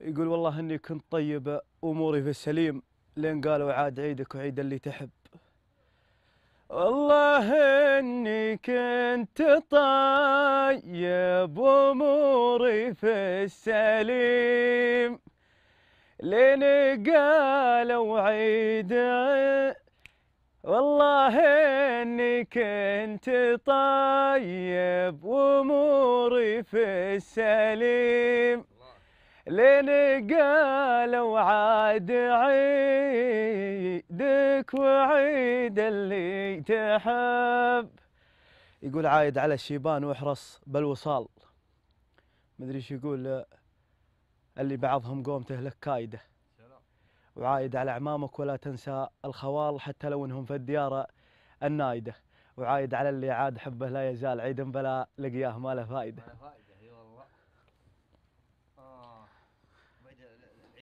يقول والله اني كنت طيبه اموري في السليم لين قالوا عاد عيدك وعيد اللي تحب والله اني كنت طيب اموري في السليم لين قالوا عيد والله اني كنت طيب واموري في السليم لين قالوا عاد عيدك وعيد اللي تحب يقول عايد على الشيبان واحرص بالوصال مدري ايش يقول اللي بعضهم قومته لك كايده وعايد على اعمامك ولا تنسى الخوال حتى لو انهم في الديار النايده وعايد على اللي عاد حبه لا يزال عيد بلا لقياه ما له فايده